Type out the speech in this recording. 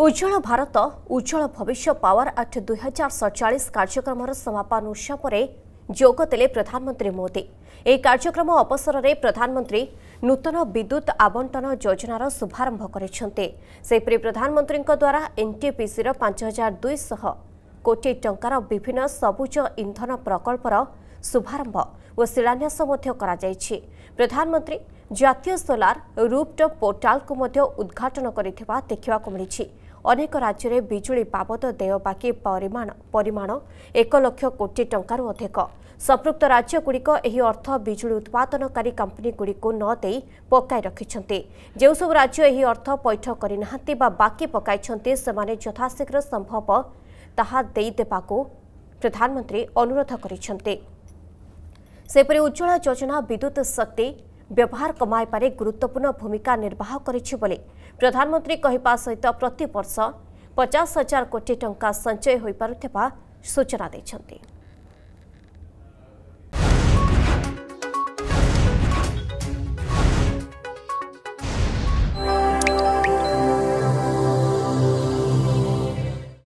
ଉଜ୍ଜଳ ଭାରତ ଉଜ୍ଜଳ ଭବିଷ୍ୟ power act ଦୁଇହଜାର ସତଚାଳିଶ କାର୍ଯ୍ୟକ୍ରମର ସମାପନ ଉତ୍ସବରେ ଯୋଗ ଦେଲେ ପ୍ରଧାନମନ୍ତ୍ରୀ ମୋଦି ଏହି କାର୍ଯ୍ୟକ୍ରମ ଅବସରରେ ପ୍ରଧାନମନ୍ତ୍ରୀ ନୂତନ ବିଦ୍ୟୁତ୍ ଆବଣ୍ଟନ ଯୋଜନାର ଶୁଭାରମ୍ଭ କରିଛନ୍ତି ସେହିପରି ପ୍ରଧାନମନ୍ତ୍ରୀଙ୍କ ଦ୍ୱାରା ଏନ୍ଟିପିସିର ପାଞ୍ଚ ହଜାର ଦୁଇଶହ କୋଟି ଟଙ୍କାର ବିଭିନ୍ନ ସବୁଜ ଇନ୍ଧନ ପ୍ରକଳ୍ପର ଶୁଭାରମ୍ଭ ଓ ଶିଳାନ୍ୟାସ ମଧ୍ୟ କରାଯାଇଛି ପ୍ରଧାନମନ୍ତ୍ରୀ ଜାତୀୟ ସୋଲାର ରୁପ୍ଟ ପୋର୍ଟାଲକୁ ମଧ୍ୟ ଉଦ୍ଘାଟନ କରିଥିବା ଦେଖିବାକୁ ମିଳିଛି ଅନେକ ରାଜ୍ୟରେ ବିଜୁଳି ବାବଦ ଦେୟ ବାକି ପରିମାଣ ଏକ ଲକ୍ଷ କୋଟି ଟଙ୍କାରୁ ଅଧିକ ସମ୍ପୃକ୍ତ ରାଜ୍ୟଗୁଡ଼ିକ ଏହି ଅର୍ଥ ବିଜୁଳି ଉତ୍ପାଦନକାରୀ କମ୍ପାନୀଗୁଡ଼ିକୁ ନ ଦେଇ ପକାଇ ରଖିଛନ୍ତି ଯେଉଁସବୁ ରାଜ୍ୟ ଏହି ଅର୍ଥ ପୈଠ କରିନାହାନ୍ତି ବା ବାକି ପକାଇଛନ୍ତି ସେମାନେ ଯଥାଶୀଘ୍ର ସମ୍ଭବ ତାହା ଦେଇଦେବାକୁ ପ୍ରଧାନମନ୍ତ୍ରୀ ଅନୁରୋଧ କରିଛନ୍ତି ସେପରି ଉଜ୍ଜଳା व्यवहार कमाई पारे महत्त्वपूर्ण भूमिका निर्वाह गरिछ बोले प्रधानमन्त्री कहिपास सहित प्रतिवर्ष पचास हजार कोटि टंका संचय होई परथेपा सूचना दिछन्ती